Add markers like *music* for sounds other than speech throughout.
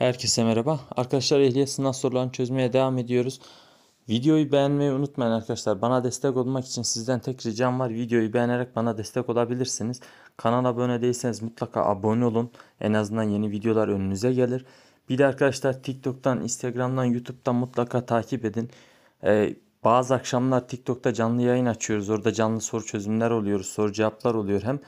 Herkese merhaba. Arkadaşlar ehliyet sınav sorularını çözmeye devam ediyoruz. Videoyu beğenmeyi unutmayın arkadaşlar. Bana destek olmak için sizden tek ricam var. Videoyu beğenerek bana destek olabilirsiniz. Kanala abone değilseniz mutlaka abone olun. En azından yeni videolar önünüze gelir. Bir de arkadaşlar TikTok'tan, Instagram'dan, YouTube'dan mutlaka takip edin. Ee, bazı akşamlar TikTok'ta canlı yayın açıyoruz. Orada canlı soru çözümler oluyor, soru cevaplar oluyor hem.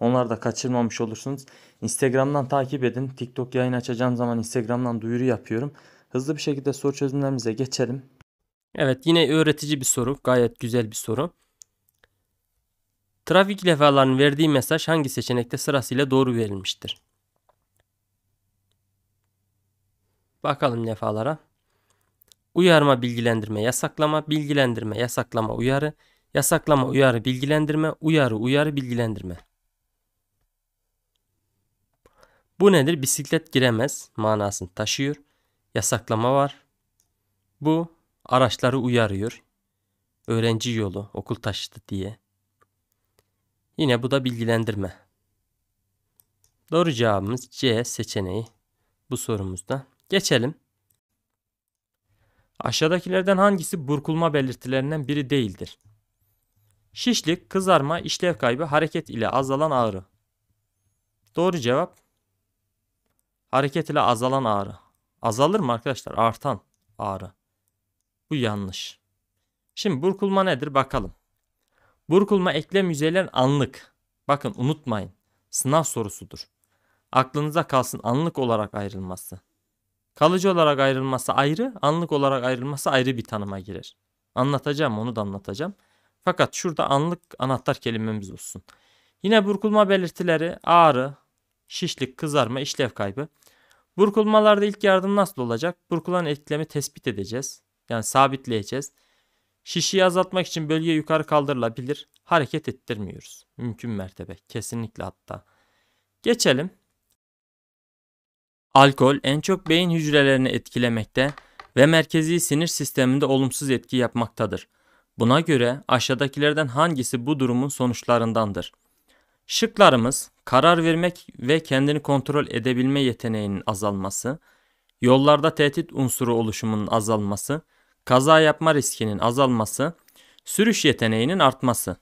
Onları da kaçırmamış olursunuz. Instagram'dan takip edin. TikTok yayın açacağım zaman Instagram'dan duyuru yapıyorum. Hızlı bir şekilde soru çözümlerimize geçelim. Evet yine öğretici bir soru. Gayet güzel bir soru. Trafik levhalarının verdiği mesaj hangi seçenekte sırasıyla doğru verilmiştir? Bakalım levhalara. Uyarma, bilgilendirme, yasaklama, bilgilendirme, yasaklama, uyarı, yasaklama, uyarı, bilgilendirme, uyarı, uyarı, bilgilendirme. Bu nedir? Bisiklet giremez manasını taşıyor. Yasaklama var. Bu araçları uyarıyor. Öğrenci yolu, okul taşıdı diye. Yine bu da bilgilendirme. Doğru cevabımız C seçeneği bu sorumuzda. Geçelim. Aşağıdakilerden hangisi burkulma belirtilerinden biri değildir? Şişlik, kızarma, işlev kaybı, hareket ile azalan ağrı. Doğru cevap Hareket ile azalan ağrı. Azalır mı arkadaşlar? Artan ağrı. Bu yanlış. Şimdi burkulma nedir bakalım. Burkulma eklem yüzeylerin anlık. Bakın unutmayın. Sınav sorusudur. Aklınıza kalsın anlık olarak ayrılması. Kalıcı olarak ayrılması ayrı, anlık olarak ayrılması ayrı bir tanıma girer. Anlatacağım onu da anlatacağım. Fakat şurada anlık anahtar kelimemiz olsun. Yine burkulma belirtileri ağrı, şişlik, kızarma, işlev kaybı. Burkulmalarda ilk yardım nasıl olacak? Burkulan etkilemi tespit edeceğiz. Yani sabitleyeceğiz. Şişiyi azaltmak için bölge yukarı kaldırılabilir. Hareket ettirmiyoruz. Mümkün mertebe. Kesinlikle hatta. Geçelim. Alkol en çok beyin hücrelerini etkilemekte ve merkezi sinir sisteminde olumsuz etki yapmaktadır. Buna göre aşağıdakilerden hangisi bu durumun sonuçlarındandır? Şıklarımız karar vermek ve kendini kontrol edebilme yeteneğinin azalması, yollarda tehdit unsuru oluşumunun azalması, kaza yapma riskinin azalması, sürüş yeteneğinin artması.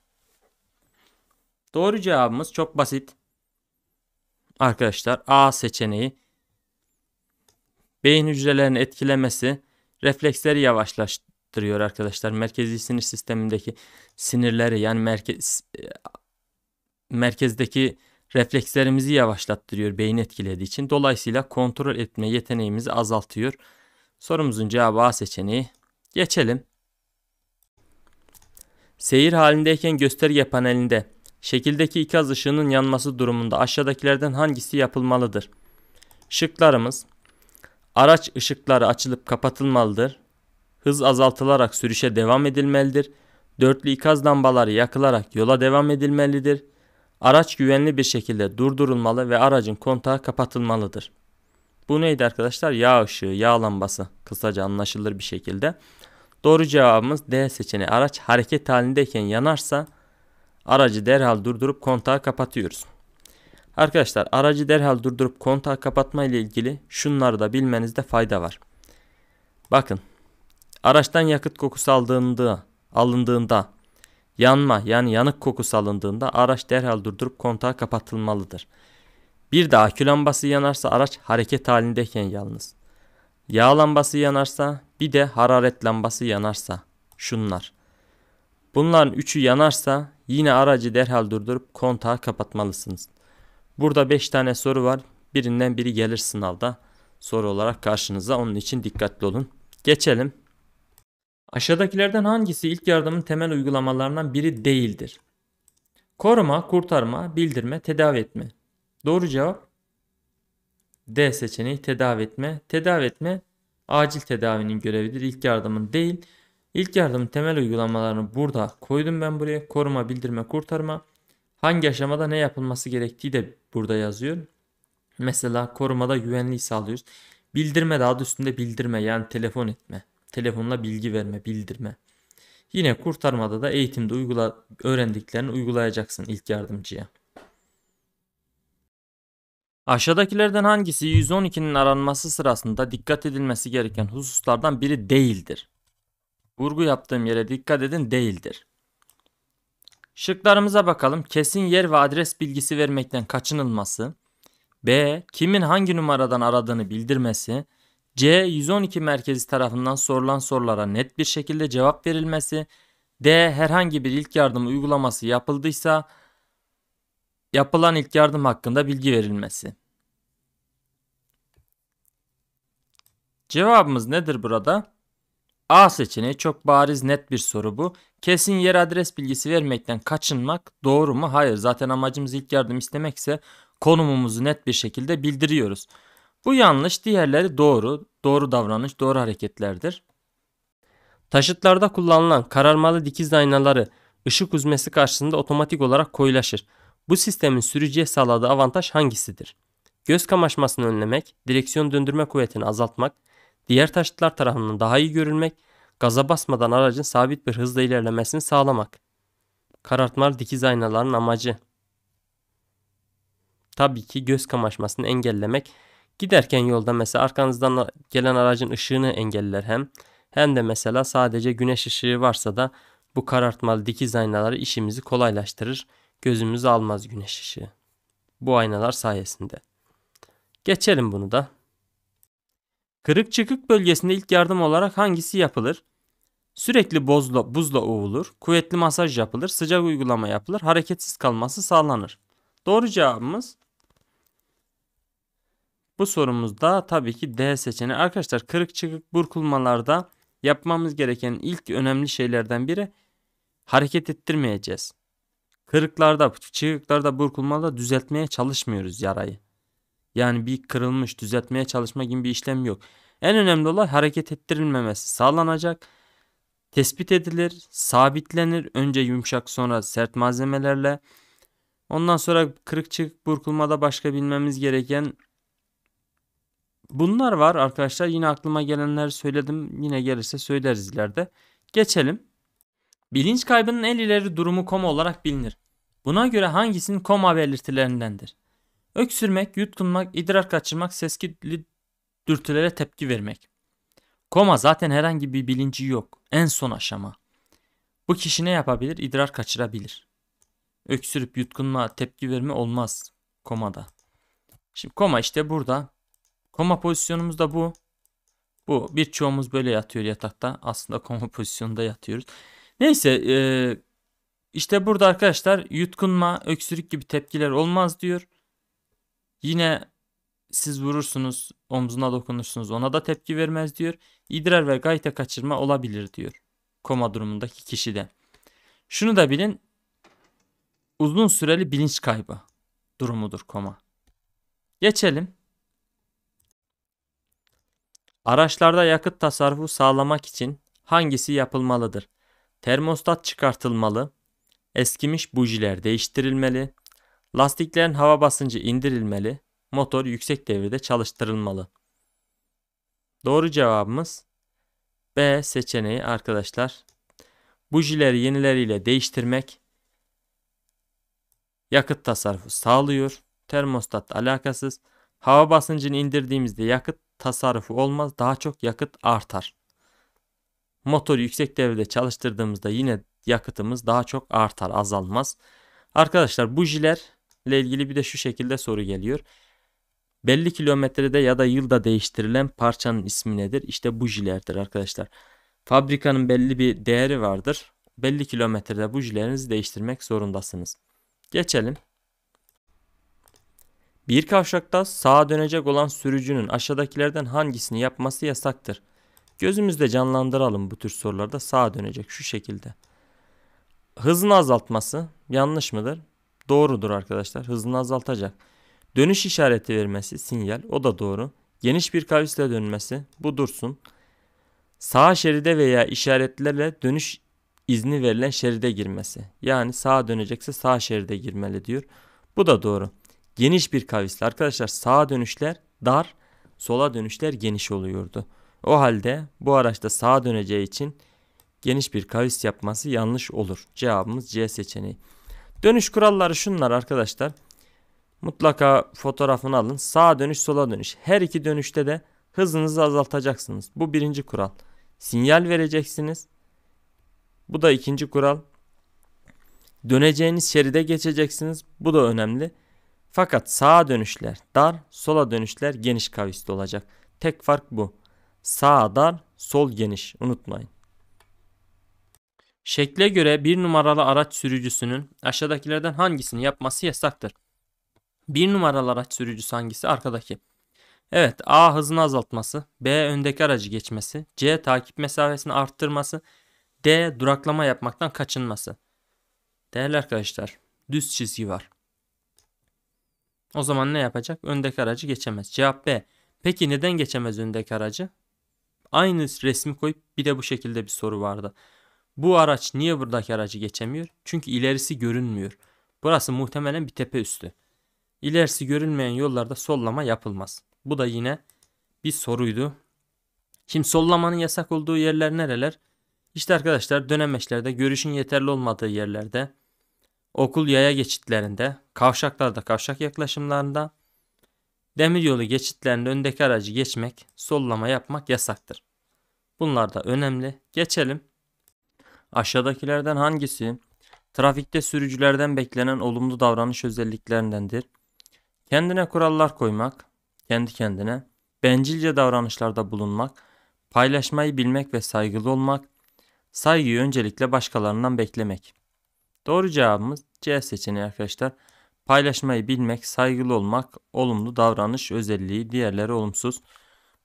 Doğru cevabımız çok basit. Arkadaşlar A seçeneği beyin hücrelerini etkilemesi refleksleri yavaşlaştırıyor arkadaşlar. Merkezi sinir sistemindeki sinirleri yani merkez merkezdeki reflekslerimizi yavaşlattırıyor beyin etkilediği için. Dolayısıyla kontrol etme yeteneğimizi azaltıyor. Sorumuzun cevabı A seçeneği. Geçelim. Seyir halindeyken gösterge panelinde şekildeki ikaz ışığının yanması durumunda aşağıdakilerden hangisi yapılmalıdır? Şıklarımız Araç ışıkları açılıp kapatılmalıdır. Hız azaltılarak sürüşe devam edilmelidir. Dörtlü ikaz lambaları yakılarak yola devam edilmelidir. Araç güvenli bir şekilde durdurulmalı ve aracın kontağı kapatılmalıdır. Bu neydi arkadaşlar? Yağ ışığı, yağ lambası. Kısaca anlaşılır bir şekilde. Doğru cevabımız D seçeneği. Araç hareket halindeyken yanarsa aracı derhal durdurup kontağı kapatıyoruz. Arkadaşlar aracı derhal durdurup kontağı kapatma ile ilgili şunları da bilmenizde fayda var. Bakın araçtan yakıt kokusu aldığında, alındığında Yanma yani yanık kokusu alındığında araç derhal durdurup kontağı kapatılmalıdır. Bir de akü lambası yanarsa araç hareket halindeyken yalnız. Yağ lambası yanarsa bir de hararet lambası yanarsa şunlar. Bunların üçü yanarsa yine aracı derhal durdurup kontağı kapatmalısınız. Burada 5 tane soru var. Birinden biri gelir sınavda soru olarak karşınıza. Onun için dikkatli olun. Geçelim Aşağıdakilerden hangisi ilk yardımın temel uygulamalarından biri değildir? Koruma, kurtarma, bildirme, tedavi etme. Doğru cevap D seçeneği tedavi etme. Tedavi etme acil tedavinin görevidir. İlk yardımın değil. İlk yardımın temel uygulamalarını burada koydum ben buraya. Koruma, bildirme, kurtarma. Hangi aşamada ne yapılması gerektiği de burada yazıyor. Mesela korumada güvenliği sağlıyoruz. Bildirme de adı üstünde bildirme yani telefon etme telefonla bilgi verme, bildirme. Yine kurtarmada da eğitimde uygula, öğrendiklerini uygulayacaksın ilk yardımcıya. Aşağıdakilerden hangisi 112'nin aranması sırasında dikkat edilmesi gereken hususlardan biri değildir? Vurgu yaptığım yere dikkat edin değildir. Şıklarımıza bakalım. Kesin yer ve adres bilgisi vermekten kaçınılması. B. Kimin hangi numaradan aradığını bildirmesi. C. 112 merkezi tarafından sorulan sorulara net bir şekilde cevap verilmesi. D. Herhangi bir ilk yardım uygulaması yapıldıysa yapılan ilk yardım hakkında bilgi verilmesi. Cevabımız nedir burada? A seçeneği çok bariz net bir soru bu. Kesin yer adres bilgisi vermekten kaçınmak doğru mu? Hayır. Zaten amacımız ilk yardım istemekse konumumuzu net bir şekilde bildiriyoruz. Bu yanlış, diğerleri doğru, doğru davranış, doğru hareketlerdir. Taşıtlarda kullanılan kararmalı dikiz aynaları ışık uzmesi karşısında otomatik olarak koyulaşır. Bu sistemin sürücüye sağladığı avantaj hangisidir? Göz kamaşmasını önlemek, direksiyon döndürme kuvvetini azaltmak, diğer taşıtlar tarafından daha iyi görülmek, gaza basmadan aracın sabit bir hızla ilerlemesini sağlamak. Karartmalı dikiz aynaların amacı. Tabii ki göz kamaşmasını engellemek Giderken yolda mesela arkanızdan gelen aracın ışığını engeller hem. Hem de mesela sadece güneş ışığı varsa da bu karartmalı dikiz aynaları işimizi kolaylaştırır. Gözümüz almaz güneş ışığı. Bu aynalar sayesinde. Geçelim bunu da. Kırık çıkık bölgesinde ilk yardım olarak hangisi yapılır? Sürekli bozla, buzla ovulur, kuvvetli masaj yapılır, sıcak uygulama yapılır, hareketsiz kalması sağlanır. Doğru cevabımız bu sorumuzda tabii ki D seçeneği. Arkadaşlar kırık çıkık burkulmalarda yapmamız gereken ilk önemli şeylerden biri hareket ettirmeyeceğiz. Kırıklarda, çıkıklarda, burkulmalarda düzeltmeye çalışmıyoruz yarayı. Yani bir kırılmış düzeltmeye çalışma gibi bir işlem yok. En önemli olan hareket ettirilmemesi sağlanacak. Tespit edilir, sabitlenir. Önce yumuşak sonra sert malzemelerle. Ondan sonra kırık çıkık burkulmada başka bilmemiz gereken Bunlar var arkadaşlar. Yine aklıma gelenleri söyledim. Yine gelirse söyleriz ileride. Geçelim. Bilinç kaybının en ileri durumu koma olarak bilinir. Buna göre hangisinin koma belirtilerindendir? Öksürmek, yutkunmak, idrar kaçırmak, sesli dürtülere tepki vermek. Koma zaten herhangi bir bilinci yok. En son aşama. Bu kişi ne yapabilir? İdrar kaçırabilir. Öksürüp yutkunma, tepki verme olmaz komada. Şimdi koma işte burada Koma pozisyonumuz da bu. Bu birçoğumuz böyle yatıyor yatakta. Aslında koma *laughs* pozisyonunda yatıyoruz. Neyse e, işte burada arkadaşlar yutkunma, öksürük gibi tepkiler olmaz diyor. Yine siz vurursunuz, omzuna dokunursunuz ona da tepki vermez diyor. İdrar ve gayte kaçırma olabilir diyor. Koma durumundaki kişide. Şunu da bilin. Uzun süreli bilinç kaybı durumudur koma. Geçelim. Araçlarda yakıt tasarrufu sağlamak için hangisi yapılmalıdır? Termostat çıkartılmalı, eskimiş bujiler değiştirilmeli, lastiklerin hava basıncı indirilmeli, motor yüksek devirde çalıştırılmalı. Doğru cevabımız B seçeneği arkadaşlar. Bujileri yenileriyle değiştirmek yakıt tasarrufu sağlıyor. Termostat alakasız. Hava basıncını indirdiğimizde yakıt tasarrufu olmaz. Daha çok yakıt artar. Motoru yüksek devrede çalıştırdığımızda yine yakıtımız daha çok artar, azalmaz. Arkadaşlar bujilerle ilgili bir de şu şekilde soru geliyor. Belli kilometrede ya da yılda değiştirilen parçanın ismi nedir? İşte bujilerdir arkadaşlar. Fabrikanın belli bir değeri vardır. Belli kilometrede bujilerinizi değiştirmek zorundasınız. Geçelim. Bir kavşakta sağa dönecek olan sürücünün aşağıdakilerden hangisini yapması yasaktır? Gözümüzde canlandıralım bu tür sorularda sağa dönecek şu şekilde. Hızını azaltması yanlış mıdır? Doğrudur arkadaşlar. Hızını azaltacak. Dönüş işareti vermesi sinyal o da doğru. Geniş bir kavisle dönmesi bu dursun. Sağ şeride veya işaretlerle dönüş izni verilen şeride girmesi. Yani sağa dönecekse sağ şeride girmeli diyor. Bu da doğru geniş bir kavisli. Arkadaşlar sağa dönüşler dar, sola dönüşler geniş oluyordu. O halde bu araçta sağa döneceği için geniş bir kavis yapması yanlış olur. Cevabımız C seçeneği. Dönüş kuralları şunlar arkadaşlar. Mutlaka fotoğrafını alın. Sağa dönüş, sola dönüş. Her iki dönüşte de hızınızı azaltacaksınız. Bu birinci kural. Sinyal vereceksiniz. Bu da ikinci kural. Döneceğiniz şeride geçeceksiniz. Bu da önemli. Fakat sağa dönüşler dar, sola dönüşler geniş kavisli olacak. Tek fark bu. Sağ dar, sol geniş unutmayın. Şekle göre bir numaralı araç sürücüsünün aşağıdakilerden hangisini yapması yasaktır? Bir numaralı araç sürücüsü hangisi? Arkadaki. Evet A hızını azaltması, B öndeki aracı geçmesi, C takip mesafesini arttırması, D duraklama yapmaktan kaçınması. Değerli arkadaşlar düz çizgi var. O zaman ne yapacak? Öndeki aracı geçemez. Cevap B. Peki neden geçemez öndeki aracı? Aynı resmi koyup bir de bu şekilde bir soru vardı. Bu araç niye buradaki aracı geçemiyor? Çünkü ilerisi görünmüyor. Burası muhtemelen bir tepe üstü. İlerisi görünmeyen yollarda sollama yapılmaz. Bu da yine bir soruydu. Şimdi sollamanın yasak olduğu yerler nereler? İşte arkadaşlar dönemeçlerde, görüşün yeterli olmadığı yerlerde, okul yaya geçitlerinde, kavşaklarda kavşak yaklaşımlarında, demiryolu geçitlerinde öndeki aracı geçmek, sollama yapmak yasaktır. Bunlar da önemli. Geçelim. Aşağıdakilerden hangisi trafikte sürücülerden beklenen olumlu davranış özelliklerindendir? Kendine kurallar koymak, kendi kendine, bencilce davranışlarda bulunmak, paylaşmayı bilmek ve saygılı olmak, saygıyı öncelikle başkalarından beklemek. Doğru cevabımız C seçeneği arkadaşlar. Paylaşmayı bilmek, saygılı olmak, olumlu davranış özelliği, diğerleri olumsuz.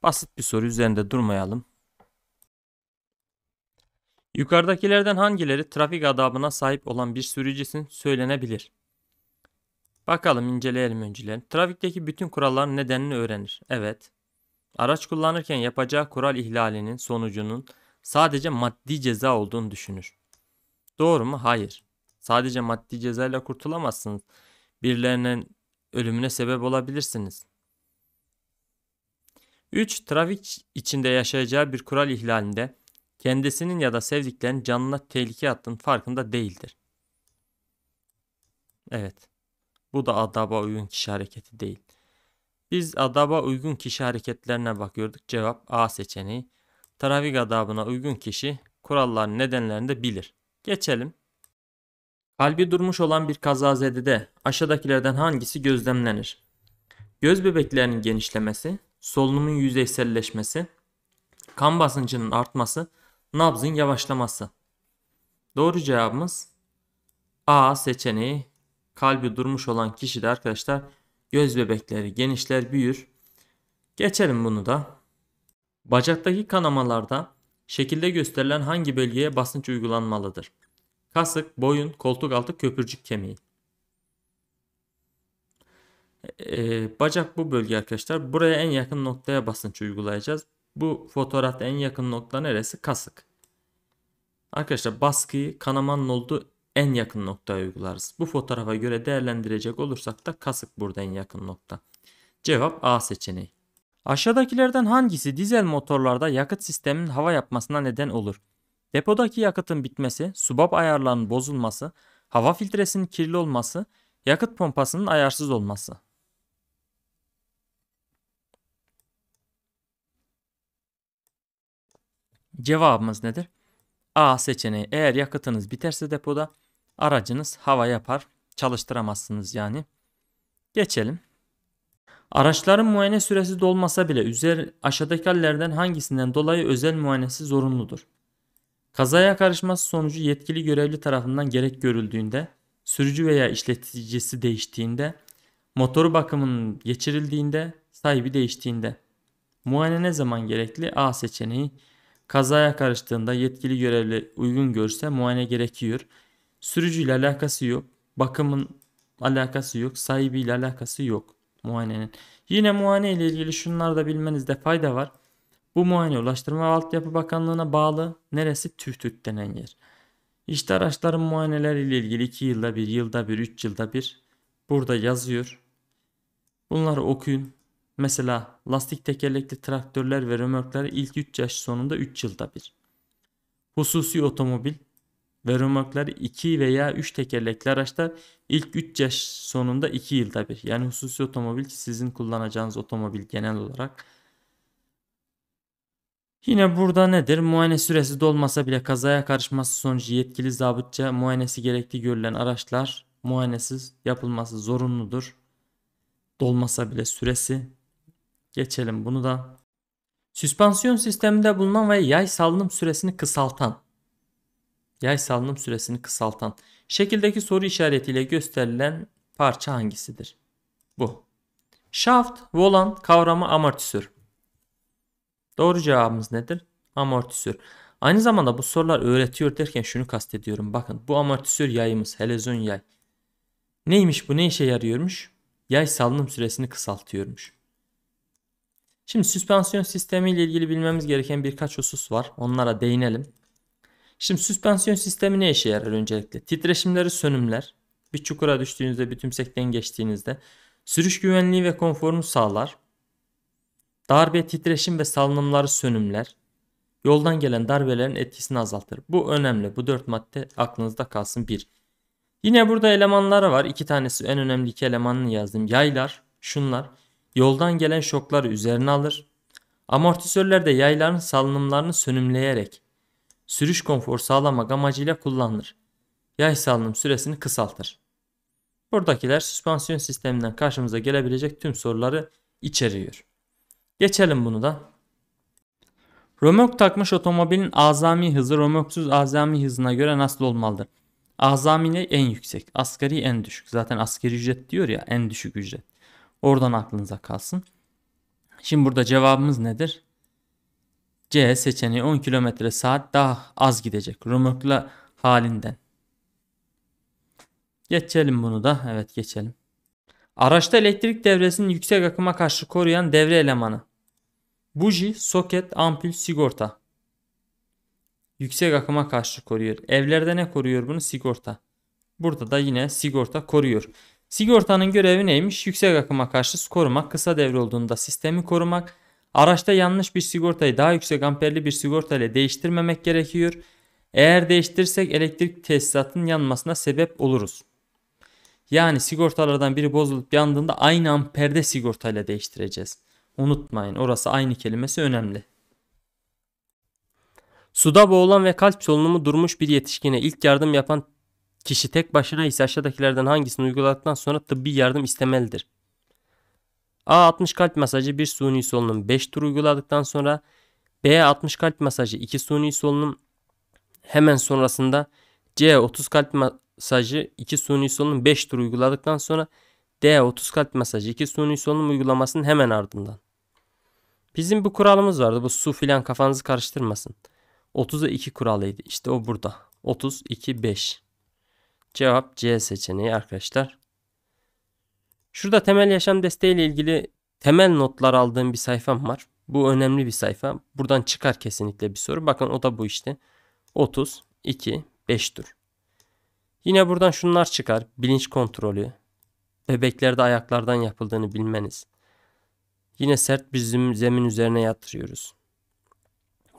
Basit bir soru üzerinde durmayalım. Yukarıdakilerden hangileri trafik adabına sahip olan bir sürücüsün söylenebilir? Bakalım inceleyelim önceleri. Trafikteki bütün kuralların nedenini öğrenir. Evet. Araç kullanırken yapacağı kural ihlalinin sonucunun sadece maddi ceza olduğunu düşünür. Doğru mu? Hayır. Sadece maddi cezayla kurtulamazsınız. Birilerinin ölümüne sebep olabilirsiniz. 3. Trafik içinde yaşayacağı bir kural ihlalinde kendisinin ya da sevdiklerinin canına tehlike attığın farkında değildir. Evet. Bu da adaba uygun kişi hareketi değil. Biz adaba uygun kişi hareketlerine bakıyorduk. Cevap A seçeneği. Trafik adabına uygun kişi kuralların nedenlerini de bilir. Geçelim. Kalbi durmuş olan bir kazazedede aşağıdakilerden hangisi gözlemlenir? Göz bebeklerinin genişlemesi, solunumun yüzeyselleşmesi, kan basıncının artması, nabzın yavaşlaması. Doğru cevabımız A seçeneği. Kalbi durmuş olan kişi de arkadaşlar göz bebekleri genişler, büyür. Geçelim bunu da. Bacaktaki kanamalarda şekilde gösterilen hangi bölgeye basınç uygulanmalıdır? Kasık, boyun, koltuk altı köprücük kemiği. Ee, bacak bu bölge arkadaşlar. Buraya en yakın noktaya basınç uygulayacağız. Bu fotoğrafta en yakın nokta neresi? Kasık. Arkadaşlar baskıyı kanamanın olduğu en yakın noktaya uygularız. Bu fotoğrafa göre değerlendirecek olursak da kasık burada en yakın nokta. Cevap A seçeneği. Aşağıdakilerden hangisi dizel motorlarda yakıt sisteminin hava yapmasına neden olur? Depodaki yakıtın bitmesi, subap ayarlarının bozulması, hava filtresinin kirli olması, yakıt pompasının ayarsız olması. Cevabımız nedir? A seçeneği eğer yakıtınız biterse depoda aracınız hava yapar çalıştıramazsınız yani. Geçelim. Araçların muayene süresi dolmasa bile aşağıdaki aşağıdakilerden hangisinden dolayı özel muayenesi zorunludur? Kazaya karışması sonucu yetkili görevli tarafından gerek görüldüğünde, sürücü veya işleticisi değiştiğinde, motoru bakımının geçirildiğinde, sahibi değiştiğinde. Muayene ne zaman gerekli? A seçeneği. Kazaya karıştığında yetkili görevli uygun görse muayene gerekiyor. Sürücü ile alakası yok. Bakımın alakası yok. sahibi ile alakası yok muayenenin. Yine muayene ile ilgili şunları da bilmenizde fayda var. Bu muayene Ulaştırma ve Altyapı Bakanlığı'na bağlı neresi TÜFTÜK denen yer. İşte araçların muayeneleriyle ilgili 2 yılda bir, yılda bir, 3 yılda bir burada yazıyor. Bunları okuyun. Mesela lastik tekerlekli traktörler ve römorklar ilk 3 yaş sonunda 3 yılda bir. Hususi otomobil ve römorklar 2 veya 3 tekerlekli araçlar ilk 3 yaş sonunda 2 yılda bir. Yani hususi otomobil sizin kullanacağınız otomobil genel olarak Yine burada nedir? Muayene süresi dolmasa bile kazaya karışması sonucu yetkili zabıtça muayenesi gerekli görülen araçlar muayenesiz yapılması zorunludur. Dolmasa bile süresi. Geçelim bunu da. Süspansiyon sisteminde bulunan ve yay salınım süresini kısaltan. Yay salınım süresini kısaltan. Şekildeki soru işaretiyle gösterilen parça hangisidir? Bu. Şaft, volan, kavramı amortisör. Doğru cevabımız nedir? Amortisör. Aynı zamanda bu sorular öğretiyor derken şunu kastediyorum. Bakın bu amortisör yayımız helezon yay. Neymiş bu ne işe yarıyormuş? Yay salınım süresini kısaltıyormuş. Şimdi süspansiyon sistemi ile ilgili bilmemiz gereken birkaç husus var. Onlara değinelim. Şimdi süspansiyon sistemi ne işe yarar öncelikle? Titreşimleri sönümler. Bir çukura düştüğünüzde, bir tümsekten geçtiğinizde sürüş güvenliği ve konforunu sağlar. Darbe, titreşim ve salınımları sönümler. Yoldan gelen darbelerin etkisini azaltır. Bu önemli. Bu dört madde aklınızda kalsın. Bir. Yine burada elemanları var. İki tanesi en önemli iki elemanını yazdım. Yaylar, şunlar. Yoldan gelen şokları üzerine alır. Amortisörler de yayların salınımlarını sönümleyerek sürüş konfor sağlamak amacıyla kullanılır. Yay salınım süresini kısaltır. Buradakiler süspansiyon sisteminden karşımıza gelebilecek tüm soruları içeriyor. Geçelim bunu da. Römork takmış otomobilin azami hızı römorksuz azami hızına göre nasıl olmalıdır? Azami ne? En yüksek. Asgari en düşük. Zaten asgari ücret diyor ya en düşük ücret. Oradan aklınıza kalsın. Şimdi burada cevabımız nedir? C seçeneği 10 km saat daha az gidecek. Römorkla halinden. Geçelim bunu da. Evet geçelim. Araçta elektrik devresinin yüksek akıma karşı koruyan devre elemanı. Buji, soket, ampul, sigorta. Yüksek akıma karşı koruyor. Evlerde ne koruyor bunu? Sigorta. Burada da yine sigorta koruyor. Sigortanın görevi neymiş? Yüksek akıma karşı korumak, kısa devre olduğunda sistemi korumak, araçta yanlış bir sigortayı daha yüksek amperli bir sigorta ile değiştirmemek gerekiyor. Eğer değiştirsek elektrik tesisatının yanmasına sebep oluruz. Yani sigortalardan biri bozulup yandığında aynı amperde sigortayla değiştireceğiz. Unutmayın orası aynı kelimesi önemli. Suda boğulan ve kalp solunumu durmuş bir yetişkine ilk yardım yapan kişi tek başına ise aşağıdakilerden hangisini uyguladıktan sonra tıbbi yardım istemelidir. A. 60 kalp masajı 1 suni solunum 5 tur uyguladıktan sonra B. 60 kalp masajı 2 suni solunum hemen sonrasında C. 30 kalp masajı 2 suni solunum 5 tur uyguladıktan sonra D. 30 kalp masajı 2 suni solunum uygulamasının hemen ardından. Bizim bu kuralımız vardı. Bu su filan kafanızı karıştırmasın. 30'a 2 kuralıydı. İşte o burada. 30, 2, 5. Cevap C seçeneği arkadaşlar. Şurada temel yaşam desteği ile ilgili temel notlar aldığım bir sayfam var. Bu önemli bir sayfa. Buradan çıkar kesinlikle bir soru. Bakın o da bu işte. 30, 2, 5 tur. Yine buradan şunlar çıkar. Bilinç kontrolü. Bebeklerde ayaklardan yapıldığını bilmeniz. Yine sert bir zemin üzerine yatırıyoruz.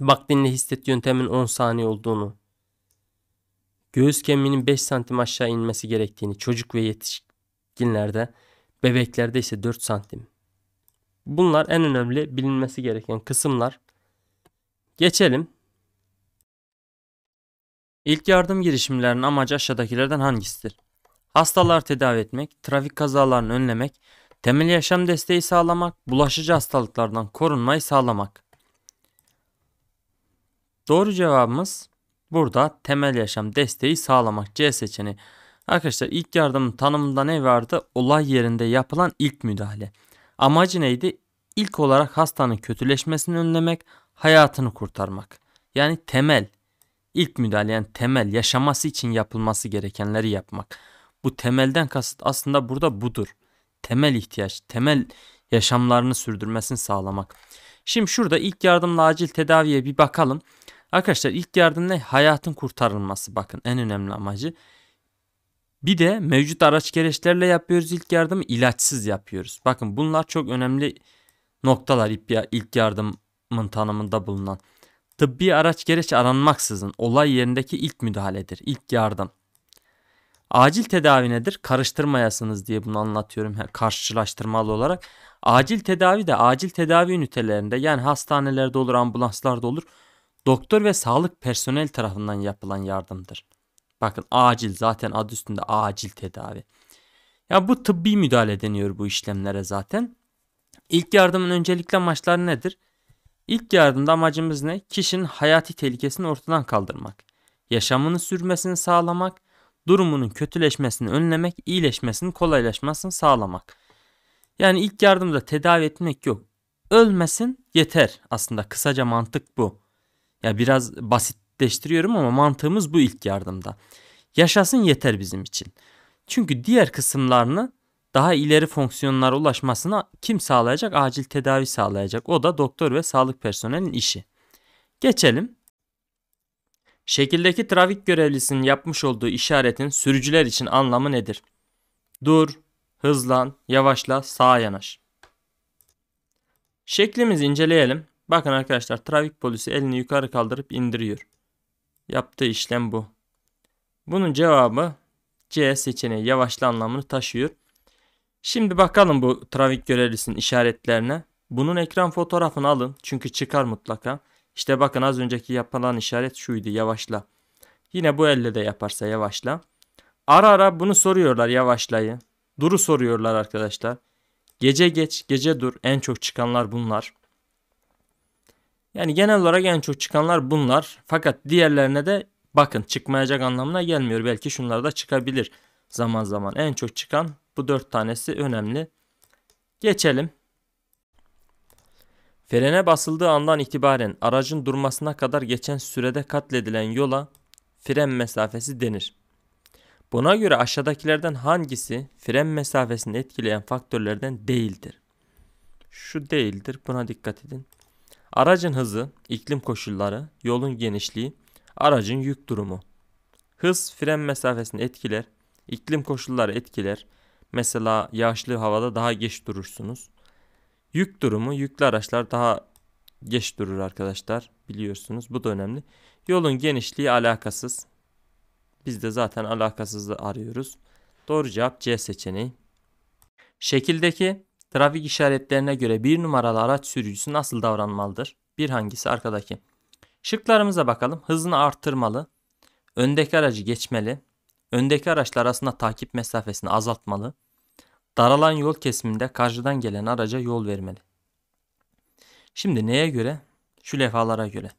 Bak dinle hisset yöntemin 10 saniye olduğunu. Göğüs kemiğinin 5 santim aşağı inmesi gerektiğini çocuk ve yetişkinlerde, bebeklerde ise 4 santim. Bunlar en önemli bilinmesi gereken kısımlar. Geçelim. İlk yardım girişimlerinin amacı aşağıdakilerden hangisidir? Hastalar tedavi etmek, trafik kazalarını önlemek, Temel yaşam desteği sağlamak, bulaşıcı hastalıklardan korunmayı sağlamak. Doğru cevabımız burada temel yaşam desteği sağlamak C seçeneği. Arkadaşlar ilk yardımın tanımında ne vardı? Olay yerinde yapılan ilk müdahale. Amacı neydi? İlk olarak hastanın kötüleşmesini önlemek, hayatını kurtarmak. Yani temel, ilk müdahale yani temel yaşaması için yapılması gerekenleri yapmak. Bu temelden kasıt aslında burada budur temel ihtiyaç, temel yaşamlarını sürdürmesini sağlamak. Şimdi şurada ilk yardımla acil tedaviye bir bakalım. Arkadaşlar ilk yardım ne? Hayatın kurtarılması bakın en önemli amacı. Bir de mevcut araç gereçlerle yapıyoruz ilk yardımı ilaçsız yapıyoruz. Bakın bunlar çok önemli noktalar ilk yardımın tanımında bulunan. Tıbbi araç gereç aranmaksızın olay yerindeki ilk müdahaledir. İlk yardım. Acil tedavi nedir? Karıştırmayasınız diye bunu anlatıyorum yani karşılaştırmalı olarak. Acil tedavi de acil tedavi ünitelerinde yani hastanelerde olur, ambulanslarda olur. Doktor ve sağlık personel tarafından yapılan yardımdır. Bakın acil zaten adı üstünde acil tedavi. Ya bu tıbbi müdahale deniyor bu işlemlere zaten. İlk yardımın öncelikli amaçları nedir? İlk yardımda amacımız ne? Kişinin hayati tehlikesini ortadan kaldırmak, yaşamını sürmesini sağlamak, durumunun kötüleşmesini önlemek, iyileşmesini kolaylaşmasını sağlamak. Yani ilk yardımda tedavi etmek yok. Ölmesin yeter aslında kısaca mantık bu. Ya biraz basitleştiriyorum ama mantığımız bu ilk yardımda. Yaşasın yeter bizim için. Çünkü diğer kısımlarını daha ileri fonksiyonlara ulaşmasına kim sağlayacak? Acil tedavi sağlayacak. O da doktor ve sağlık personelinin işi. Geçelim Şekildeki trafik görevlisinin yapmış olduğu işaretin sürücüler için anlamı nedir? Dur, hızlan, yavaşla, sağa yanaş. Şeklimizi inceleyelim. Bakın arkadaşlar trafik polisi elini yukarı kaldırıp indiriyor. Yaptığı işlem bu. Bunun cevabı C seçeneği yavaşla anlamını taşıyor. Şimdi bakalım bu trafik görevlisinin işaretlerine. Bunun ekran fotoğrafını alın çünkü çıkar mutlaka. İşte bakın az önceki yapılan işaret şuydu yavaşla. Yine bu elle de yaparsa yavaşla. Ara ara bunu soruyorlar yavaşlayı. Duru soruyorlar arkadaşlar. Gece geç, gece dur en çok çıkanlar bunlar. Yani genel olarak en çok çıkanlar bunlar. Fakat diğerlerine de bakın çıkmayacak anlamına gelmiyor. Belki şunlar da çıkabilir zaman zaman. En çok çıkan bu dört tanesi önemli. Geçelim. Frene basıldığı andan itibaren aracın durmasına kadar geçen sürede katledilen yola fren mesafesi denir. Buna göre aşağıdakilerden hangisi fren mesafesini etkileyen faktörlerden değildir? Şu değildir. Buna dikkat edin. Aracın hızı, iklim koşulları, yolun genişliği, aracın yük durumu. Hız fren mesafesini etkiler, iklim koşulları etkiler. Mesela yağışlı havada daha geç durursunuz. Yük durumu yüklü araçlar daha geç durur arkadaşlar biliyorsunuz bu da önemli. Yolun genişliği alakasız. Biz de zaten alakasızı arıyoruz. Doğru cevap C seçeneği. Şekildeki trafik işaretlerine göre bir numaralı araç sürücüsü nasıl davranmalıdır? Bir hangisi arkadaki? Şıklarımıza bakalım. Hızını artırmalı. Öndeki aracı geçmeli. Öndeki araçlar arasında takip mesafesini azaltmalı. Daralan yol kesiminde karşıdan gelen araca yol vermeli. Şimdi neye göre? Şu levhalara göre.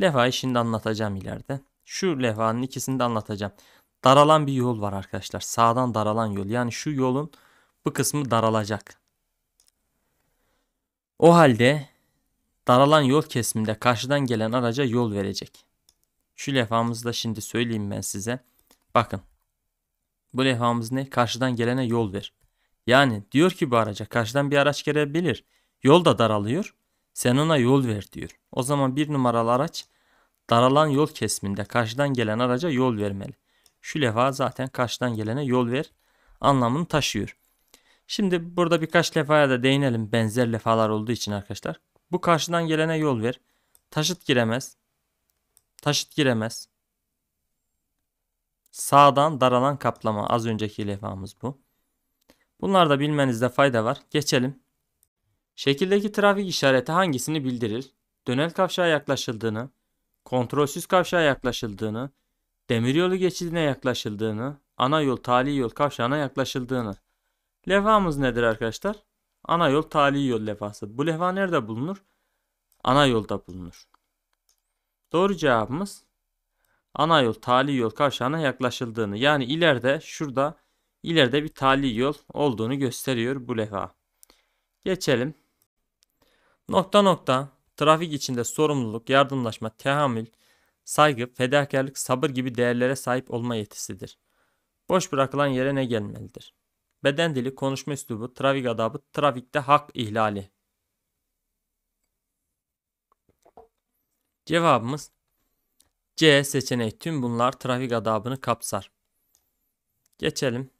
Levhayı şimdi anlatacağım ileride. Şu levhanın ikisini de anlatacağım. Daralan bir yol var arkadaşlar. Sağdan daralan yol. Yani şu yolun bu kısmı daralacak. O halde daralan yol kesiminde karşıdan gelen araca yol verecek. Şu levhamızı da şimdi söyleyeyim ben size. Bakın bu levhamız ne? Karşıdan gelene yol ver. Yani diyor ki bu araca karşıdan bir araç gelebilir. Yol da daralıyor. Sen ona yol ver diyor. O zaman bir numaralı araç daralan yol kesiminde karşıdan gelen araca yol vermeli. Şu levha zaten karşıdan gelene yol ver anlamını taşıyor. Şimdi burada birkaç levhaya da değinelim benzer levhalar olduğu için arkadaşlar. Bu karşıdan gelene yol ver. Taşıt giremez. Taşıt giremez. Sağdan daralan kaplama. Az önceki levhamız bu. Bunlar da bilmenizde fayda var. Geçelim. Şekildeki trafik işareti hangisini bildirir? Dönel kavşağa yaklaşıldığını, kontrolsüz kavşağa yaklaşıldığını, demiryolu geçidine yaklaşıldığını, ana yol tali yol kavşağına yaklaşıldığını. Levhamız nedir arkadaşlar? Ana yol tali yol levhası. Bu levha nerede bulunur? Ana yolda bulunur. Doğru cevabımız ana yol tali yol kavşağına yaklaşıldığını yani ileride şurada ileride bir tali yol olduğunu gösteriyor bu levha. Geçelim. Nokta nokta trafik içinde sorumluluk, yardımlaşma, tehammül, saygı, fedakarlık, sabır gibi değerlere sahip olma yetisidir. Boş bırakılan yere ne gelmelidir? Beden dili, konuşma üslubu, trafik adabı, trafikte hak ihlali. Cevabımız C seçeneği tüm bunlar trafik adabını kapsar. Geçelim.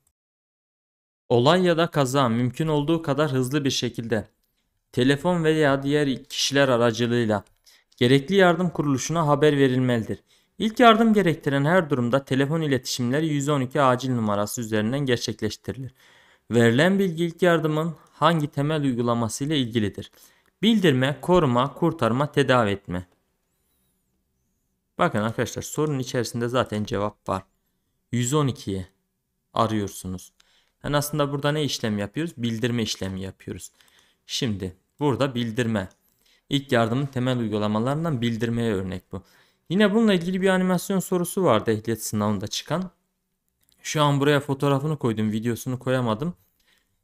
Olay ya da kaza mümkün olduğu kadar hızlı bir şekilde telefon veya diğer kişiler aracılığıyla gerekli yardım kuruluşuna haber verilmelidir. İlk yardım gerektiren her durumda telefon iletişimleri 112 acil numarası üzerinden gerçekleştirilir. Verilen bilgi ilk yardımın hangi temel uygulaması ile ilgilidir? Bildirme, koruma, kurtarma, tedavi etme. Bakın arkadaşlar sorunun içerisinde zaten cevap var. 112'yi arıyorsunuz. Yani aslında burada ne işlem yapıyoruz? Bildirme işlemi yapıyoruz. Şimdi burada bildirme. İlk yardımın temel uygulamalarından bildirmeye örnek bu. Yine bununla ilgili bir animasyon sorusu vardı ehliyet sınavında çıkan. Şu an buraya fotoğrafını koydum videosunu koyamadım.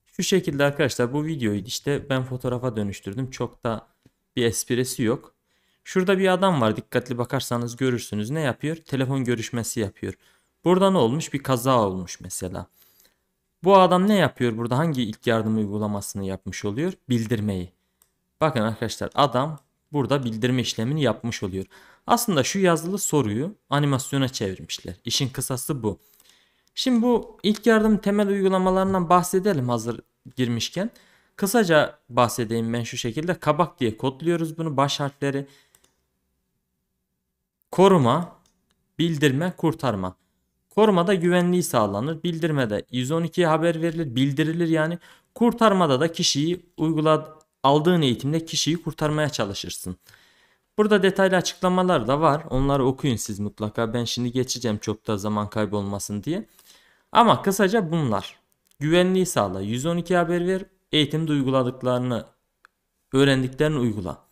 Şu şekilde arkadaşlar bu videoyu işte ben fotoğrafa dönüştürdüm. Çok da bir esprisi yok. Şurada bir adam var dikkatli bakarsanız görürsünüz ne yapıyor? Telefon görüşmesi yapıyor. Burada ne olmuş? Bir kaza olmuş mesela. Bu adam ne yapıyor burada? Hangi ilk yardım uygulamasını yapmış oluyor? Bildirmeyi. Bakın arkadaşlar adam burada bildirme işlemini yapmış oluyor. Aslında şu yazılı soruyu animasyona çevirmişler. İşin kısası bu. Şimdi bu ilk yardım temel uygulamalarından bahsedelim hazır girmişken. Kısaca bahsedeyim ben şu şekilde. Kabak diye kodluyoruz bunu baş harfleri. Koruma, bildirme, kurtarma. Korumada güvenliği sağlanır. Bildirmede 112 haber verilir, bildirilir yani. Kurtarmada da kişiyi uygulad aldığın eğitimde kişiyi kurtarmaya çalışırsın. Burada detaylı açıklamalar da var. Onları okuyun siz mutlaka. Ben şimdi geçeceğim çok da zaman kaybolmasın diye. Ama kısaca bunlar. Güvenliği sağla. 112 haber ver. Eğitimde uyguladıklarını, öğrendiklerini uygula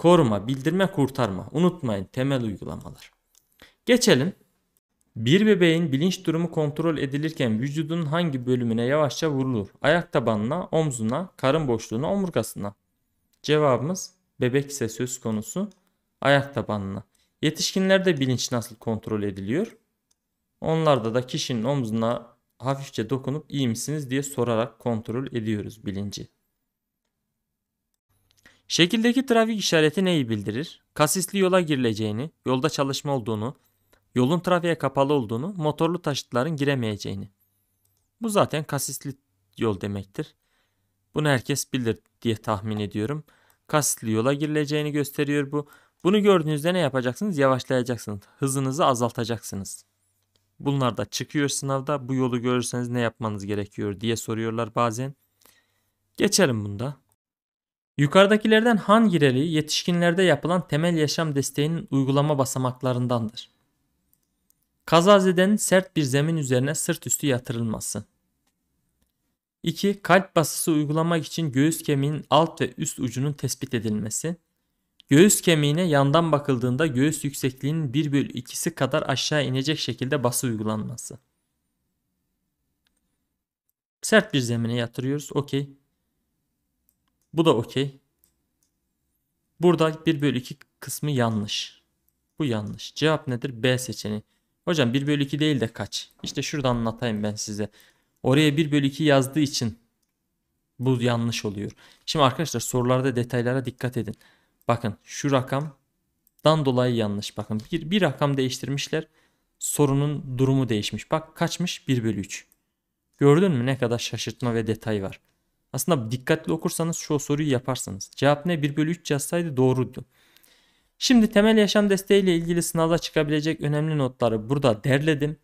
koruma, bildirme, kurtarma. Unutmayın temel uygulamalar. Geçelim. Bir bebeğin bilinç durumu kontrol edilirken vücudun hangi bölümüne yavaşça vurulur? Ayak tabanına, omzuna, karın boşluğuna, omurgasına. Cevabımız bebek ise söz konusu ayak tabanına. Yetişkinlerde bilinç nasıl kontrol ediliyor? Onlarda da kişinin omzuna hafifçe dokunup iyi misiniz diye sorarak kontrol ediyoruz bilinci. Şekildeki trafik işareti neyi bildirir? Kasisli yola girileceğini, yolda çalışma olduğunu, yolun trafiğe kapalı olduğunu, motorlu taşıtların giremeyeceğini. Bu zaten kasisli yol demektir. Bunu herkes bilir diye tahmin ediyorum. Kasisli yola girileceğini gösteriyor bu. Bunu gördüğünüzde ne yapacaksınız? Yavaşlayacaksınız. Hızınızı azaltacaksınız. Bunlar da çıkıyor sınavda. Bu yolu görürseniz ne yapmanız gerekiyor diye soruyorlar bazen. Geçelim bunda. Yukarıdakilerden hangileri yetişkinlerde yapılan temel yaşam desteğinin uygulama basamaklarındandır? Kazazeden sert bir zemin üzerine sırt üstü yatırılması. 2. Kalp basısı uygulamak için göğüs kemiğinin alt ve üst ucunun tespit edilmesi. Göğüs kemiğine yandan bakıldığında göğüs yüksekliğinin 1 bölü 2'si kadar aşağı inecek şekilde bası uygulanması. Sert bir zemine yatırıyoruz. Okey. Bu da okey. Burada 1 bölü 2 kısmı yanlış. Bu yanlış. Cevap nedir? B seçeneği. Hocam 1 bölü 2 değil de kaç? İşte şuradan anlatayım ben size. Oraya 1 bölü 2 yazdığı için bu yanlış oluyor. Şimdi arkadaşlar sorularda detaylara dikkat edin. Bakın şu rakamdan dolayı yanlış. Bakın bir, bir rakam değiştirmişler. Sorunun durumu değişmiş. Bak kaçmış? 1 bölü 3. Gördün mü ne kadar şaşırtma ve detay var. Aslında dikkatli okursanız şu soruyu yaparsınız. Cevap ne? 1 bölü 3 yazsaydı doğruydu. Şimdi temel yaşam desteği ile ilgili sınavda çıkabilecek önemli notları burada derledim.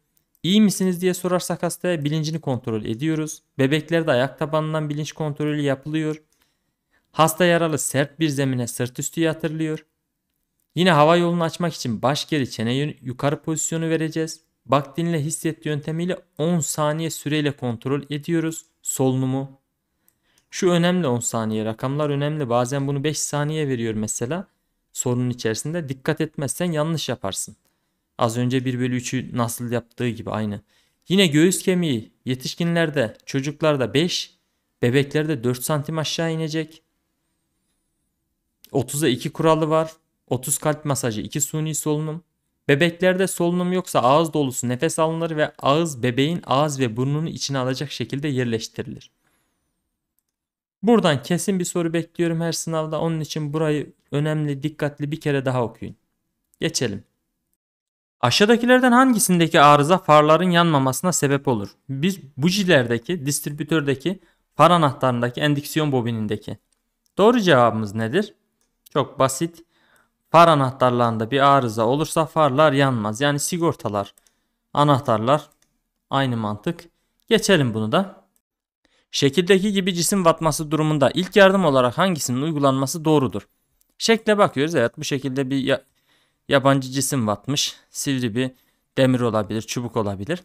İyi misiniz diye sorarsak hastaya bilincini kontrol ediyoruz. Bebeklerde ayak tabanından bilinç kontrolü yapılıyor. Hasta yaralı sert bir zemine sırt üstü yatırılıyor. Yine hava yolunu açmak için baş geri çene yukarı pozisyonu vereceğiz. Bak dinle hisset yöntemiyle 10 saniye süreyle kontrol ediyoruz solunumu şu önemli 10 saniye rakamlar önemli. Bazen bunu 5 saniye veriyor mesela sorunun içerisinde. Dikkat etmezsen yanlış yaparsın. Az önce 1 bölü 3'ü nasıl yaptığı gibi aynı. Yine göğüs kemiği yetişkinlerde, çocuklarda 5, bebeklerde 4 santim aşağı inecek. 30'a 2 kuralı var. 30 kalp masajı, 2 suni solunum. Bebeklerde solunum yoksa ağız dolusu nefes alınır ve ağız bebeğin ağız ve burnunun içine alacak şekilde yerleştirilir. Buradan kesin bir soru bekliyorum her sınavda. Onun için burayı önemli, dikkatli bir kere daha okuyun. Geçelim. Aşağıdakilerden hangisindeki arıza farların yanmamasına sebep olur? Biz bujilerdeki, distribütördeki, far anahtarındaki, endüksiyon bobinindeki. Doğru cevabımız nedir? Çok basit. Far anahtarlarında bir arıza olursa farlar yanmaz. Yani sigortalar, anahtarlar aynı mantık. Geçelim bunu da. Şekildeki gibi cisim vatması durumunda ilk yardım olarak hangisinin uygulanması doğrudur? Şekle bakıyoruz. Evet bu şekilde bir ya yabancı cisim vatmış. Sivri bir demir olabilir, çubuk olabilir.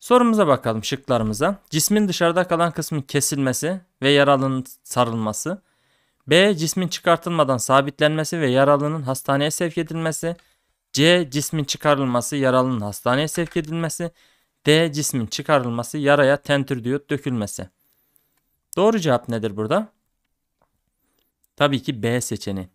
Sorumuza bakalım şıklarımıza. Cismin dışarıda kalan kısmın kesilmesi ve yaralının sarılması. B. Cismin çıkartılmadan sabitlenmesi ve yaralının hastaneye sevk edilmesi. C. Cismin çıkarılması, yaralının hastaneye sevk edilmesi. D. Cismin çıkarılması, yaraya tentür diyot dökülmesi. Doğru cevap nedir burada? Tabii ki B seçeni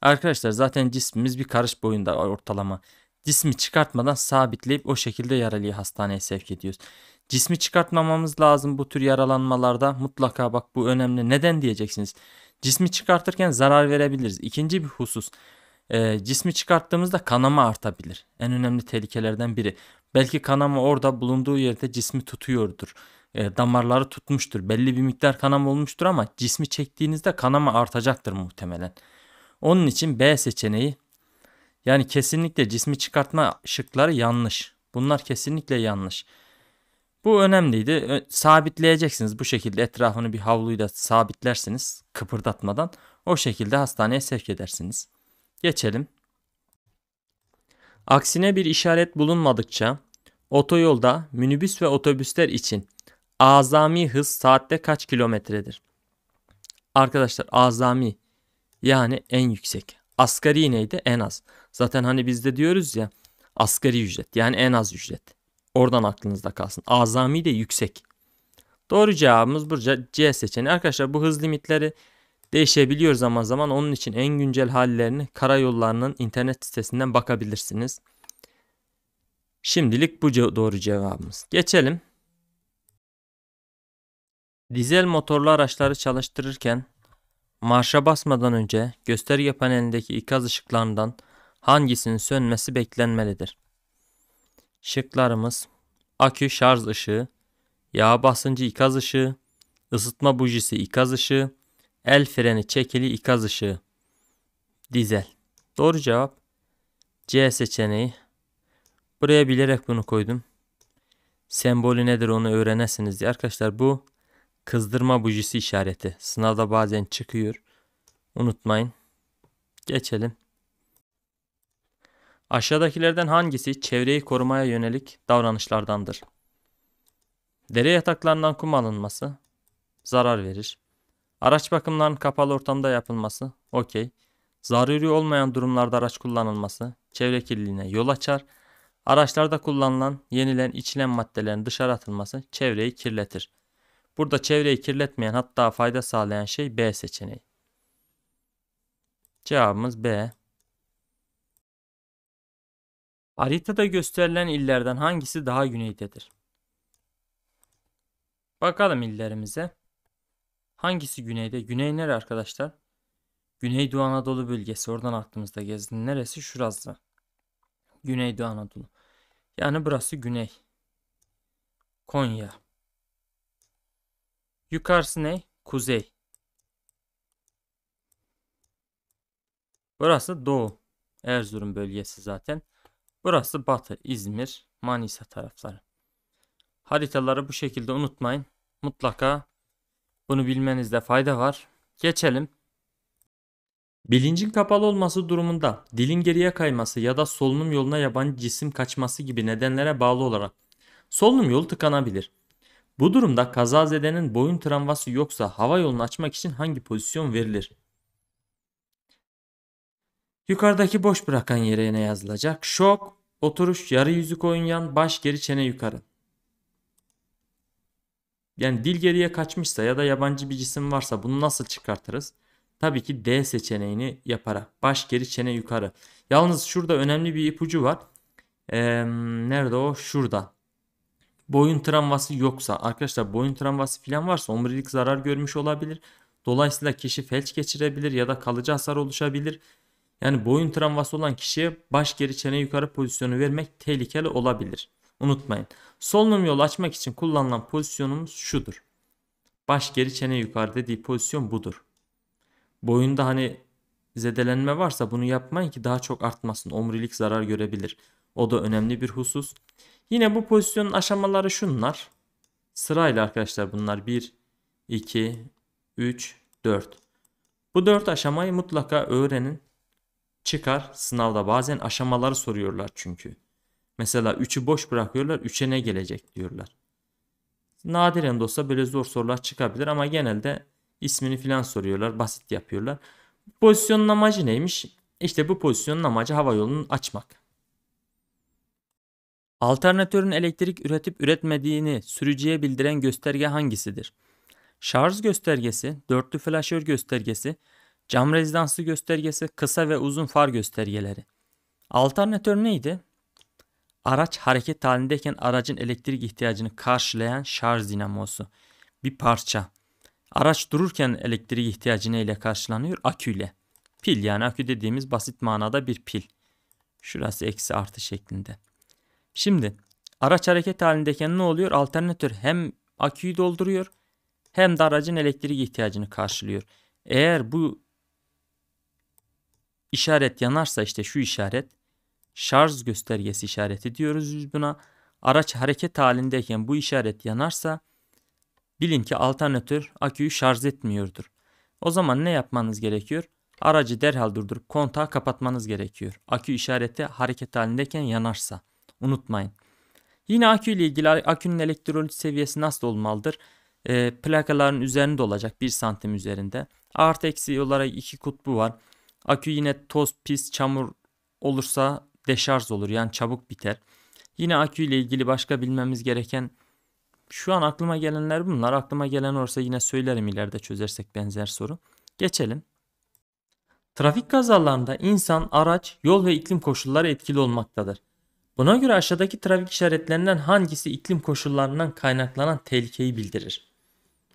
Arkadaşlar zaten cismimiz bir karış boyunda ortalama. Cismi çıkartmadan sabitleyip o şekilde yaralıyı hastaneye sevk ediyoruz. Cismi çıkartmamamız lazım bu tür yaralanmalarda. Mutlaka bak bu önemli. Neden diyeceksiniz? Cismi çıkartırken zarar verebiliriz. İkinci bir husus. E, cismi çıkarttığımızda kanama artabilir. En önemli tehlikelerden biri. Belki kanama orada bulunduğu yerde cismi tutuyordur. E, damarları tutmuştur. Belli bir miktar kanama olmuştur ama cismi çektiğinizde kanama artacaktır muhtemelen. Onun için B seçeneği yani kesinlikle cismi çıkartma şıkları yanlış. Bunlar kesinlikle yanlış. Bu önemliydi. Sabitleyeceksiniz bu şekilde etrafını bir havluyla sabitlersiniz kıpırdatmadan. O şekilde hastaneye sevk edersiniz. Geçelim Aksine bir işaret bulunmadıkça otoyolda minibüs ve otobüsler için azami hız saatte kaç kilometredir? Arkadaşlar azami yani en yüksek. Asgari neydi? En az. Zaten hani biz de diyoruz ya asgari ücret yani en az ücret. Oradan aklınızda kalsın. Azami de yüksek. Doğru cevabımız burca C seçeneği. Arkadaşlar bu hız limitleri değişebiliyor zaman zaman. Onun için en güncel hallerini karayollarının internet sitesinden bakabilirsiniz. Şimdilik bu doğru cevabımız. Geçelim. Dizel motorlu araçları çalıştırırken marşa basmadan önce gösterge panelindeki ikaz ışıklarından hangisinin sönmesi beklenmelidir? Şıklarımız akü şarj ışığı, yağ basıncı ikaz ışığı, ısıtma bujisi ikaz ışığı, El freni çekili ikaz ışığı. Dizel. Doğru cevap C seçeneği. Buraya bilerek bunu koydum. Sembolü nedir onu öğrenesiniz diye. Arkadaşlar bu kızdırma bujisi işareti. Sınavda bazen çıkıyor. Unutmayın. Geçelim. Aşağıdakilerden hangisi çevreyi korumaya yönelik davranışlardandır? Dere yataklarından kum alınması zarar verir. Araç bakımlarının kapalı ortamda yapılması, okey. Zaruri olmayan durumlarda araç kullanılması, çevre kirliliğine yol açar. Araçlarda kullanılan, yenilen, içilen maddelerin dışarı atılması çevreyi kirletir. Burada çevreyi kirletmeyen hatta fayda sağlayan şey B seçeneği. Cevabımız B. Haritada gösterilen illerden hangisi daha güneydedir? Bakalım illerimize. Hangisi güneyde? Güney nere arkadaşlar? Güneydoğu Anadolu bölgesi. Oradan aklımızda gezdin. Neresi? Şurası. Güneydoğu Anadolu. Yani burası güney. Konya. Yukarısı ne? Kuzey. Burası doğu. Erzurum bölgesi zaten. Burası batı. İzmir, Manisa tarafları. Haritaları bu şekilde unutmayın. Mutlaka bunu bilmenizde fayda var. Geçelim. Bilincin kapalı olması durumunda dilin geriye kayması ya da solunum yoluna yabancı cisim kaçması gibi nedenlere bağlı olarak solunum yolu tıkanabilir. Bu durumda kazazedenin boyun travması yoksa hava yolunu açmak için hangi pozisyon verilir? Yukarıdaki boş bırakan yerine yazılacak. Şok, oturuş, yarı yüzük oynayan, baş geri çene yukarı. Yani dil geriye kaçmışsa ya da yabancı bir cisim varsa bunu nasıl çıkartırız? Tabii ki D seçeneğini yaparak. Baş geri çene yukarı. Yalnız şurada önemli bir ipucu var. Ee, nerede o? Şurada. Boyun travması yoksa arkadaşlar boyun travması falan varsa omurilik zarar görmüş olabilir. Dolayısıyla kişi felç geçirebilir ya da kalıcı hasar oluşabilir. Yani boyun travması olan kişiye baş geri çene yukarı pozisyonu vermek tehlikeli olabilir unutmayın. Solunum yolu açmak için kullanılan pozisyonumuz şudur. Baş geri çene yukarı dediği pozisyon budur. Boyunda hani zedelenme varsa bunu yapmayın ki daha çok artmasın. Omurilik zarar görebilir. O da önemli bir husus. Yine bu pozisyonun aşamaları şunlar. Sırayla arkadaşlar bunlar 1, 2, 3, 4. Bu 4 aşamayı mutlaka öğrenin. Çıkar sınavda bazen aşamaları soruyorlar çünkü. Mesela 3'ü boş bırakıyorlar 3'e ne gelecek diyorlar. Nadiren de olsa böyle zor sorular çıkabilir ama genelde ismini filan soruyorlar basit yapıyorlar. Pozisyonun amacı neymiş? İşte bu pozisyonun amacı hava yolunu açmak. Alternatörün elektrik üretip üretmediğini sürücüye bildiren gösterge hangisidir? Şarj göstergesi, dörtlü flaşör göstergesi, cam rezidansı göstergesi, kısa ve uzun far göstergeleri. Alternatör neydi? Araç hareket halindeyken aracın elektrik ihtiyacını karşılayan şarj dinamosu. Bir parça. Araç dururken elektrik ihtiyacı neyle karşılanıyor? Aküyle. Pil yani akü dediğimiz basit manada bir pil. Şurası eksi artı şeklinde. Şimdi araç hareket halindeyken ne oluyor? Alternatör hem aküyü dolduruyor hem de aracın elektrik ihtiyacını karşılıyor. Eğer bu işaret yanarsa işte şu işaret şarj göstergesi işareti diyoruz biz buna. Araç hareket halindeyken bu işaret yanarsa bilin ki alternatör aküyü şarj etmiyordur. O zaman ne yapmanız gerekiyor? Aracı derhal durdurup kontağı kapatmanız gerekiyor. Akü işareti hareket halindeyken yanarsa. Unutmayın. Yine akü ile ilgili akünün elektrolit seviyesi nasıl olmalıdır? E, plakaların üzerinde olacak 1 santim üzerinde. Artı eksi olarak iki kutbu var. Akü yine toz, pis, çamur olursa deşarj olur yani çabuk biter. Yine akü ile ilgili başka bilmemiz gereken şu an aklıma gelenler bunlar. Aklıma gelen olursa yine söylerim ileride çözersek benzer soru. Geçelim. Trafik kazalarında insan, araç, yol ve iklim koşulları etkili olmaktadır. Buna göre aşağıdaki trafik işaretlerinden hangisi iklim koşullarından kaynaklanan tehlikeyi bildirir?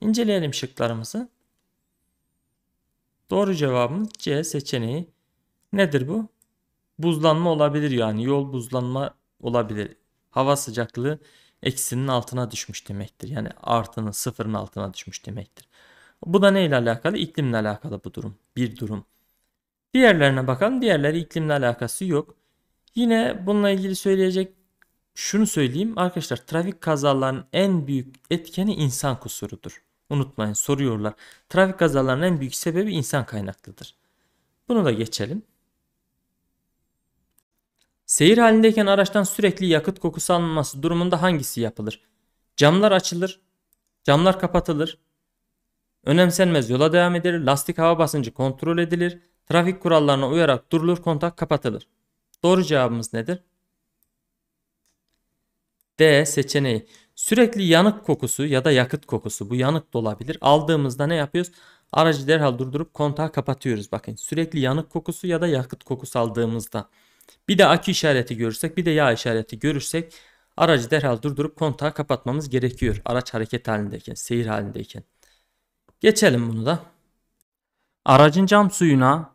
İnceleyelim şıklarımızı. Doğru cevabımız C seçeneği. Nedir bu? Buzlanma olabilir yani yol buzlanma olabilir. Hava sıcaklığı eksinin altına düşmüş demektir. Yani artının sıfırın altına düşmüş demektir. Bu da neyle alakalı? İklimle alakalı bu durum. Bir durum. Diğerlerine bakalım. Diğerleri iklimle alakası yok. Yine bununla ilgili söyleyecek şunu söyleyeyim. Arkadaşlar trafik kazalarının en büyük etkeni insan kusurudur. Unutmayın soruyorlar. Trafik kazalarının en büyük sebebi insan kaynaklıdır. Bunu da geçelim. Seyir halindeyken araçtan sürekli yakıt kokusu alınması durumunda hangisi yapılır? Camlar açılır, camlar kapatılır, önemsenmez yola devam edilir, lastik hava basıncı kontrol edilir, trafik kurallarına uyarak durulur, kontak kapatılır. Doğru cevabımız nedir? D seçeneği. Sürekli yanık kokusu ya da yakıt kokusu bu yanık da olabilir. Aldığımızda ne yapıyoruz? Aracı derhal durdurup kontağı kapatıyoruz. Bakın sürekli yanık kokusu ya da yakıt kokusu aldığımızda. Bir de akü işareti görürsek bir de yağ işareti görürsek aracı derhal durdurup kontağı kapatmamız gerekiyor. Araç hareket halindeyken, seyir halindeyken. Geçelim bunu da. Aracın cam suyuna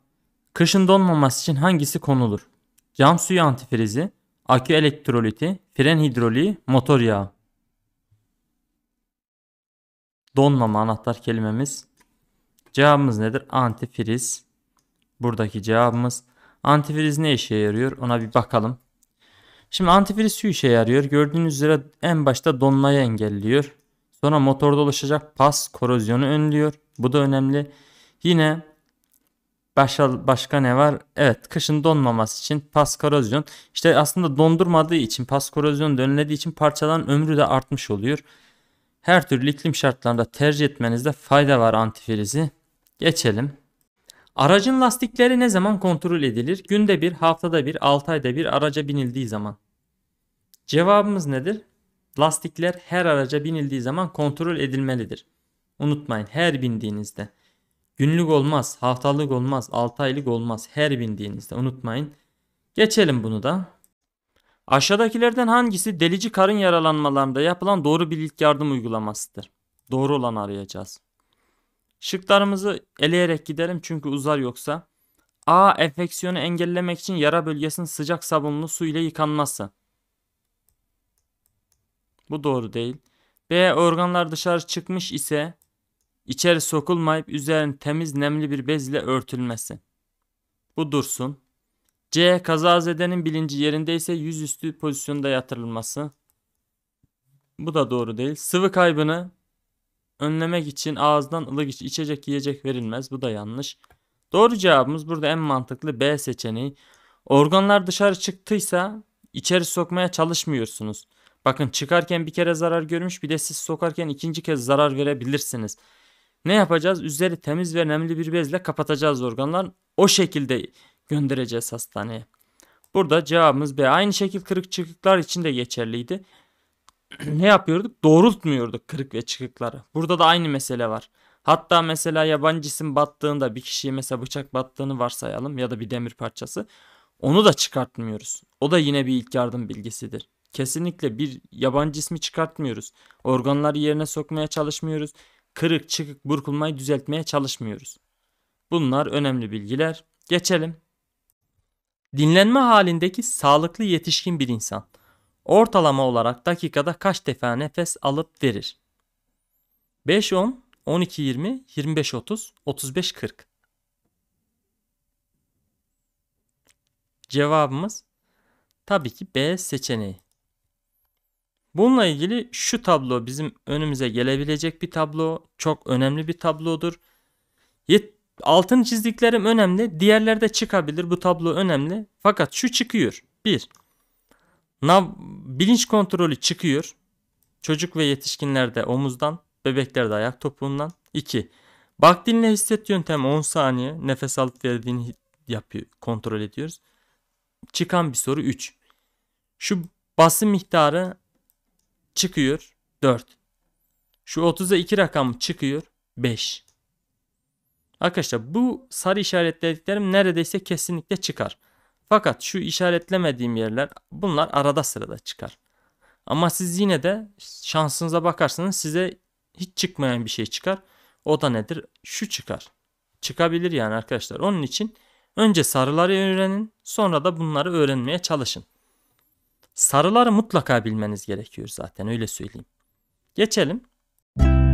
kışın donmaması için hangisi konulur? Cam suyu antifrizi, akü elektroliti, fren hidroliği, motor yağı. Donmama anahtar kelimemiz. Cevabımız nedir? Antifriz. Buradaki cevabımız. Antifriz ne işe yarıyor ona bir bakalım. Şimdi antifriz su işe yarıyor. Gördüğünüz üzere en başta donmayı engelliyor. Sonra motorda oluşacak pas korozyonu önlüyor. Bu da önemli. Yine başka, başka ne var? Evet kışın donmaması için pas korozyon. İşte aslında dondurmadığı için pas korozyon önlediği için parçaların ömrü de artmış oluyor. Her türlü iklim şartlarında tercih etmenizde fayda var antifrizi. Geçelim. Aracın lastikleri ne zaman kontrol edilir? Günde bir, haftada bir, 6 ayda bir araca binildiği zaman. Cevabımız nedir? Lastikler her araca binildiği zaman kontrol edilmelidir. Unutmayın her bindiğinizde. Günlük olmaz, haftalık olmaz, 6 aylık olmaz. Her bindiğinizde unutmayın. Geçelim bunu da. Aşağıdakilerden hangisi delici karın yaralanmalarında yapılan doğru bir ilk yardım uygulamasıdır? Doğru olanı arayacağız. Şıklarımızı eleyerek gidelim çünkü uzar yoksa. A. Enfeksiyonu engellemek için yara bölgesinin sıcak sabunlu su ile yıkanması. Bu doğru değil. B. Organlar dışarı çıkmış ise içeri sokulmayıp üzerinin temiz nemli bir bez ile örtülmesi. Bu dursun. C. Kazazedenin bilinci yerindeyse yüzüstü pozisyonda yatırılması. Bu da doğru değil. Sıvı kaybını Önlemek için ağızdan ılık içecek yiyecek verilmez. Bu da yanlış. Doğru cevabımız burada en mantıklı B seçeneği. Organlar dışarı çıktıysa içeri sokmaya çalışmıyorsunuz. Bakın çıkarken bir kere zarar görmüş bir de siz sokarken ikinci kez zarar verebilirsiniz. Ne yapacağız? Üzeri temiz ve nemli bir bezle kapatacağız organlar. O şekilde göndereceğiz hastaneye. Burada cevabımız B. Aynı şekilde kırık çıkıklar için de geçerliydi. *clears throat* ne yapıyorduk? Doğrultmuyorduk kırık ve çıkıkları. Burada da aynı mesele var. Hatta mesela yabancı cisim battığında bir kişiye mesela bıçak battığını varsayalım ya da bir demir parçası. Onu da çıkartmıyoruz. O da yine bir ilk yardım bilgisidir. Kesinlikle bir yabancı cismi çıkartmıyoruz. Organları yerine sokmaya çalışmıyoruz. Kırık, çıkık, burkulmayı düzeltmeye çalışmıyoruz. Bunlar önemli bilgiler. Geçelim. Dinlenme halindeki sağlıklı yetişkin bir insan Ortalama olarak dakikada kaç defa nefes alıp verir? 5 10, 12 20, 25 30, 35 40. Cevabımız tabii ki B seçeneği. Bununla ilgili şu tablo bizim önümüze gelebilecek bir tablo. Çok önemli bir tablodur. Yet altın çizdiklerim önemli. diğerlerde çıkabilir. Bu tablo önemli. Fakat şu çıkıyor. 1. Nav bilinç kontrolü çıkıyor. Çocuk ve yetişkinlerde omuzdan, bebeklerde ayak topuğundan. 2. Bak dinle hisset yöntemi 10 saniye nefes alıp verdiğini yapıyor, kontrol ediyoruz. Çıkan bir soru 3. Şu basın miktarı çıkıyor 4. Şu 30'a 2 rakam çıkıyor 5. Arkadaşlar bu sarı işaretlediklerim neredeyse kesinlikle çıkar. Fakat şu işaretlemediğim yerler bunlar arada sırada çıkar. Ama siz yine de şansınıza bakarsanız size hiç çıkmayan bir şey çıkar. O da nedir? Şu çıkar. Çıkabilir yani arkadaşlar. Onun için önce sarıları öğrenin sonra da bunları öğrenmeye çalışın. Sarıları mutlaka bilmeniz gerekiyor zaten öyle söyleyeyim. Geçelim. Müzik